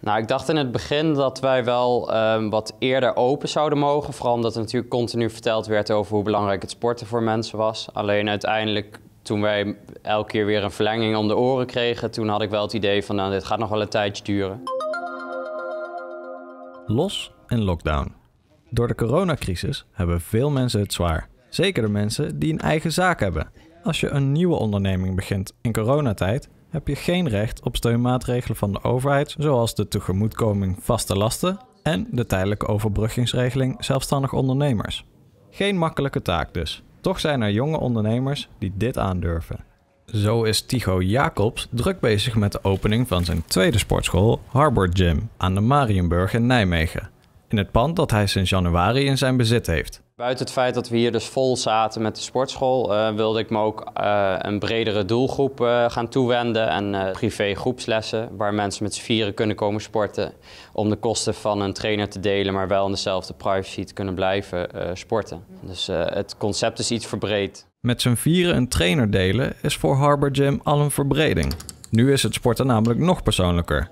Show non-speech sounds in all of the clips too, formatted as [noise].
Nou, ik dacht in het begin dat wij wel ehm, wat eerder open zouden mogen. Vooral omdat er natuurlijk continu verteld werd over hoe belangrijk het sporten voor mensen was. Alleen uiteindelijk, toen wij elke keer weer een verlenging om de oren kregen, toen had ik wel het idee van nou, dit gaat nog wel een tijdje duren. Los en lockdown. Door de coronacrisis hebben veel mensen het zwaar. Zeker de mensen die een eigen zaak hebben. Als je een nieuwe onderneming begint in coronatijd, heb je geen recht op steunmaatregelen van de overheid, zoals de tegemoetkoming vaste lasten en de tijdelijke overbruggingsregeling zelfstandig ondernemers. Geen makkelijke taak dus. Toch zijn er jonge ondernemers die dit aandurven. Zo is Tycho Jacobs druk bezig met de opening van zijn tweede sportschool, Harbor Gym, aan de Marienburg in Nijmegen. In het pand dat hij sinds januari in zijn bezit heeft. Buiten het feit dat we hier dus vol zaten met de sportschool, eh, wilde ik me ook eh, een bredere doelgroep eh, gaan toewenden en privé groepslessen waar mensen met z'n vieren kunnen komen sporten om de kosten van een trainer te delen, maar wel in dezelfde privacy te kunnen blijven sporten. Dus het concept is iets verbreed. Met z'n vieren een trainer delen is voor Harbor Gym al een verbreding. Nu is het sporten namelijk nog persoonlijker.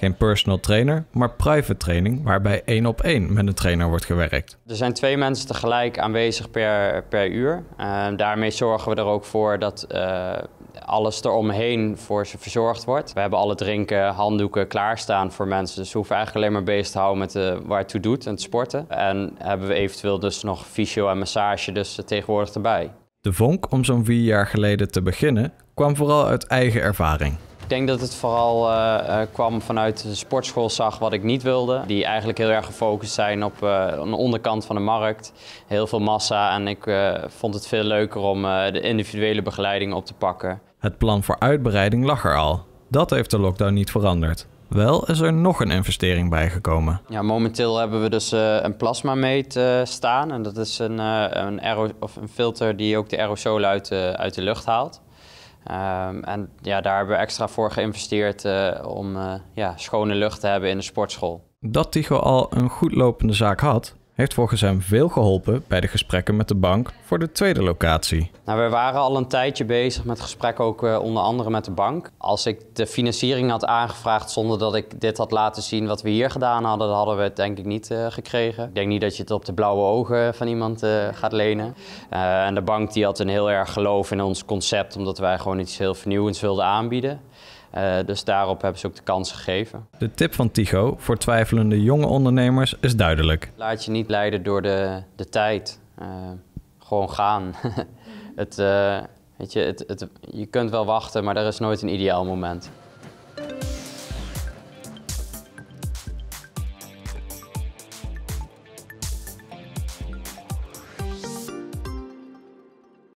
Geen personal trainer, maar private training waarbij één op één met een trainer wordt gewerkt. Er zijn twee mensen tegelijk aanwezig per, per uur. Uh, daarmee zorgen we er ook voor dat uh, alles eromheen voor ze verzorgd wordt. We hebben alle drinken, handdoeken klaarstaan voor mensen. Dus we hoeven eigenlijk alleen maar bezig te houden met de, eh, waar het toe doet en het sporten. En hebben we eventueel dus nog fysio en massage dus tegenwoordig erbij. De vonk om zo'n vier jaar geleden te beginnen kwam vooral uit eigen ervaring. Ik denk dat het vooral eh, eh, kwam vanuit de sportschool zag wat ik niet wilde. Die eigenlijk heel erg gefocust zijn op uh, eh, een onderkant van de markt. Heel veel massa en ik vond het veel leuker om de individuele begeleiding op te pakken. Het plan voor uitbreiding lag er al. Dat heeft de lockdown niet veranderd. Wel is er nog een investering bijgekomen. Ja, momenteel hebben we dus een plasmameet uh, staan. En dat is een, een, of een filter die ook de aerosolen uit, uit de lucht haalt. Ehm, en ja, daar hebben we extra voor geïnvesteerd eh, om eh, ja, schone lucht te hebben in de sportschool. Dat Tigo al een goed lopende zaak had, heeft volgens hem veel geholpen bij de gesprekken met de bank voor de tweede locatie. Nou, we waren al een tijdje bezig met gesprekken, ook eh, onder andere met de bank. Als ik de financiering had aangevraagd zonder dat ik dit had laten zien wat we hier gedaan hadden, hadden we het denk ik niet eh, gekregen. Ik denk niet dat je het op de blauwe ogen van iemand eh, gaat lenen. en de bank die had een heel erg geloof in ons concept, omdat wij gewoon iets heel vernieuwends wilden aanbieden. Eh, dus daarop hebben ze ook de kans gegeven. De tip van Tigo voor twijfelende jonge ondernemers is duidelijk. Laat je niet leiden door de, de tijd. Eh, gewoon gaan. [laughs] het, eh, weet je, het, het, je kunt wel wachten, maar er is nooit een ideaal moment.